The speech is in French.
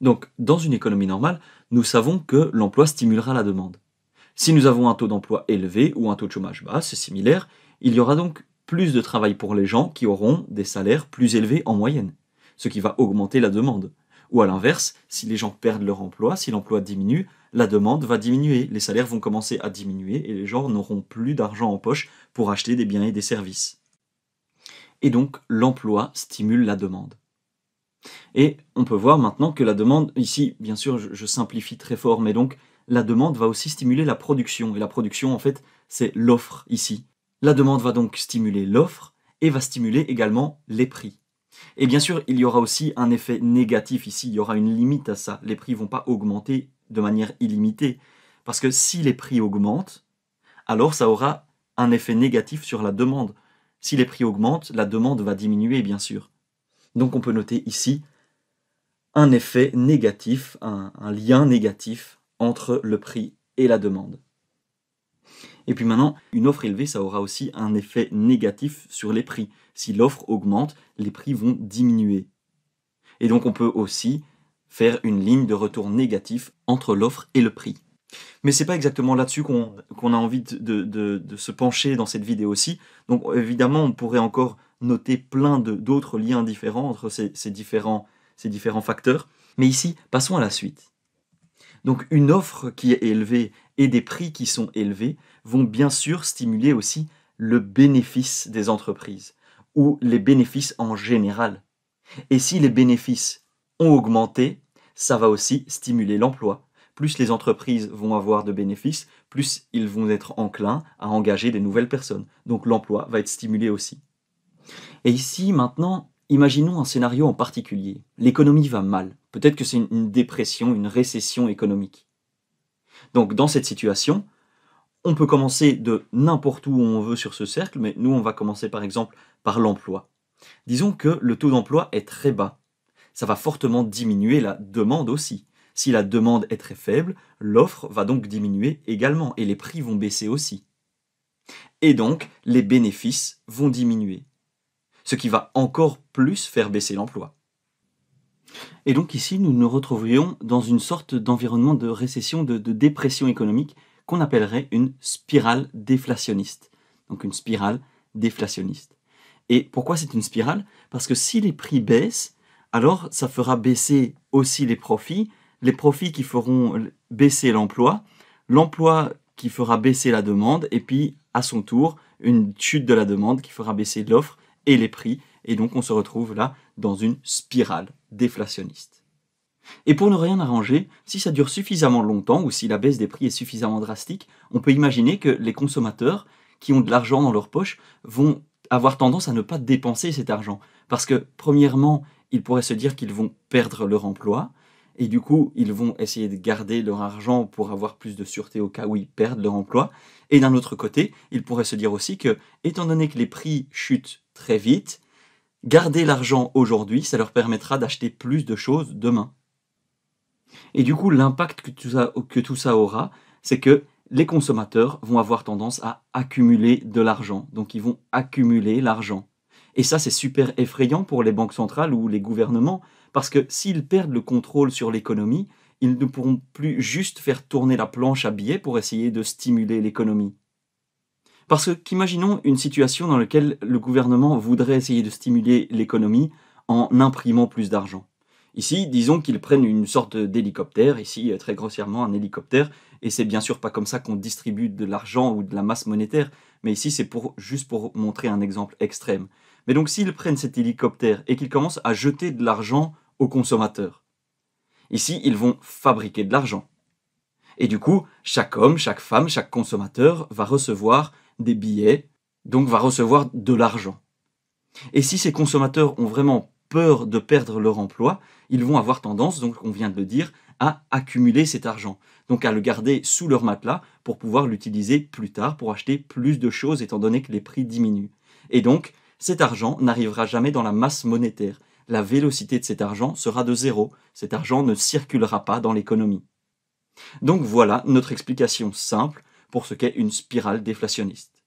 Donc, dans une économie normale, nous savons que l'emploi stimulera la demande. Si nous avons un taux d'emploi élevé ou un taux de chômage bas, c'est similaire, il y aura donc plus de travail pour les gens qui auront des salaires plus élevés en moyenne, ce qui va augmenter la demande. Ou à l'inverse, si les gens perdent leur emploi, si l'emploi diminue, la demande va diminuer, les salaires vont commencer à diminuer et les gens n'auront plus d'argent en poche pour acheter des biens et des services. Et donc l'emploi stimule la demande. Et on peut voir maintenant que la demande, ici bien sûr je, simplifie très fort, mais donc la demande va aussi stimuler la production. Et la production en fait c'est l'offre ici. La demande va donc stimuler l'offre et va stimuler également les prix. Et bien sûr, il y aura aussi un effet négatif ici, il y aura une limite à ça. Les prix vont pas augmenter de manière illimitée. Parce que si les prix augmentent, alors ça aura un effet négatif sur la demande. Si les prix augmentent, la demande va diminuer, bien sûr. Donc on peut noter ici un effet négatif, un, lien négatif entre le prix et la demande. Et puis maintenant, une offre élevée, ça aura aussi un effet négatif sur les prix. Si l'offre augmente, les prix vont diminuer. Et donc on peut aussi faire une ligne de retour négatif entre l'offre et le prix. Mais c'est pas exactement là-dessus qu'on a envie de, de, se pencher dans cette vidéo aussi. Donc évidemment, on pourrait encore noter plein d'autres liens différents entre ces, différents, ces différents facteurs. Mais ici, passons à la suite. Donc une offre qui est élevée et des prix qui sont élevés vont bien sûr stimuler aussi le bénéfice des entreprises ou les bénéfices en général. Et si les bénéfices ont augmenté, ça va aussi stimuler l'emploi. Plus les entreprises vont avoir de bénéfices, plus ils vont être enclins à engager des nouvelles personnes. Donc l'emploi va être stimulé aussi. Et ici, maintenant, imaginons un scénario en particulier. L'économie va mal. Peut-être que c'est une dépression, une récession économique. Donc dans cette situation, on peut commencer de n'importe où on veut sur ce cercle, mais nous on va commencer par exemple par l'emploi. Disons que le taux d'emploi est très bas. Ça va fortement diminuer la demande aussi. Si la demande est très faible, l'offre va donc diminuer également et les prix vont baisser aussi. Et donc les bénéfices vont diminuer ce qui va encore plus faire baisser l'emploi. Et donc ici, nous nous retrouverions dans une sorte d'environnement de récession, de, dépression économique qu'on appellerait une spirale déflationniste. Donc une spirale déflationniste. Et pourquoi c'est une spirale Parce que si les prix baissent, alors ça fera baisser aussi les profits, les profits qui feront baisser l'emploi, l'emploi qui fera baisser la demande, et puis à son tour, une chute de la demande qui fera baisser l'offre, et les prix, et donc on se retrouve là dans une spirale déflationniste. Et pour ne rien arranger, si ça dure suffisamment longtemps ou si la baisse des prix est suffisamment drastique, on peut imaginer que les consommateurs qui ont de l'argent dans leur poche vont avoir tendance à ne pas dépenser cet argent. Parce que, premièrement, ils pourraient se dire qu'ils vont perdre leur emploi, et du coup, ils vont essayer de garder leur argent pour avoir plus de sûreté au cas où ils perdent leur emploi. Et d'un autre côté, ils pourraient se dire aussi que, étant donné que les prix chutent très vite. Garder l'argent aujourd'hui, ça leur permettra d'acheter plus de choses demain. Et du coup, l'impact que, tout ça, aura, c'est que les consommateurs vont avoir tendance à accumuler de l'argent. Donc ils vont accumuler l'argent. Et ça, c'est super effrayant pour les banques centrales ou les gouvernements, parce que s'ils perdent le contrôle sur l'économie, ils ne pourront plus juste faire tourner la planche à billets pour essayer de stimuler l'économie. Parce qu'imaginons une situation dans laquelle le gouvernement voudrait essayer de stimuler l'économie en imprimant plus d'argent. Ici, disons qu'ils prennent une sorte d'hélicoptère, ici euh, très grossièrement un hélicoptère, et c'est bien sûr pas comme ça qu'on distribue de l'argent ou de la masse monétaire, mais ici c'est pour, juste pour montrer un exemple extrême. Mais donc s'ils prennent cet hélicoptère et qu'ils commencent à jeter de l'argent aux consommateurs, ici ils vont fabriquer de l'argent. Et du coup, chaque homme, chaque femme, chaque consommateur va recevoir des billets, donc va recevoir de l'argent. Et si ces consommateurs ont vraiment peur de perdre leur emploi, ils vont avoir tendance, donc on vient de le dire, à accumuler cet argent, donc à le garder sous leur matelas pour pouvoir l'utiliser plus tard pour acheter plus de choses étant donné que les prix diminuent. Et donc, cet argent n'arrivera jamais dans la masse monétaire. La vélocité de cet argent sera de zéro, cet argent ne circulera pas dans l'économie. Donc voilà notre explication simple pour ce qu'est une spirale déflationniste.